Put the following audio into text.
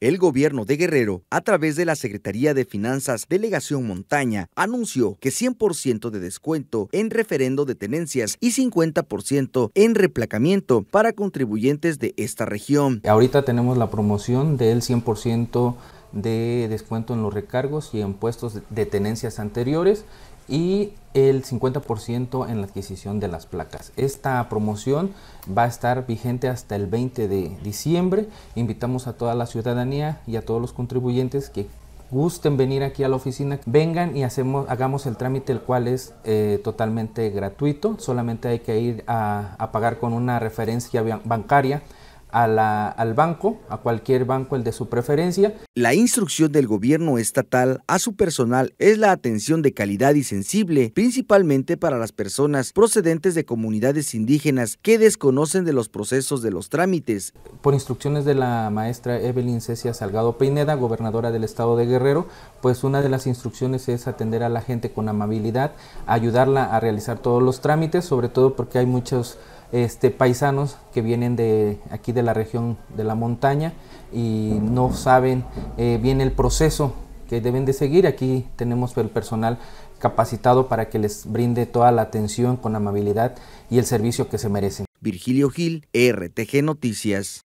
El gobierno de Guerrero, a través de la Secretaría de Finanzas Delegación Montaña, anunció que 100% de descuento en referendo de tenencias y 50% en replacamiento para contribuyentes de esta región. Ahorita tenemos la promoción del 100% de descuento en los recargos y en puestos de tenencias anteriores y el 50% en la adquisición de las placas. Esta promoción va a estar vigente hasta el 20 de diciembre. Invitamos a toda la ciudadanía y a todos los contribuyentes que gusten venir aquí a la oficina, vengan y hacemos, hagamos el trámite, el cual es eh, totalmente gratuito. Solamente hay que ir a pagar con una referencia bancaria a la, al banco, a cualquier banco, el de su preferencia. La instrucción del gobierno estatal a su personal es la atención de calidad y sensible, principalmente para las personas procedentes de comunidades indígenas que desconocen de los procesos de los trámites. Por instrucciones de la maestra Evelyn Cecia Salgado Peineda, gobernadora del estado de Guerrero, pues una de las instrucciones es atender a la gente con amabilidad, ayudarla a realizar todos los trámites, sobre todo porque hay muchos este, paisanos que vienen de aquí de la región de la montaña y no saben eh, bien el proceso que deben de seguir. Aquí tenemos el personal capacitado para que les brinde toda la atención con amabilidad y el servicio que se merecen. Virgilio Gil, RTG Noticias.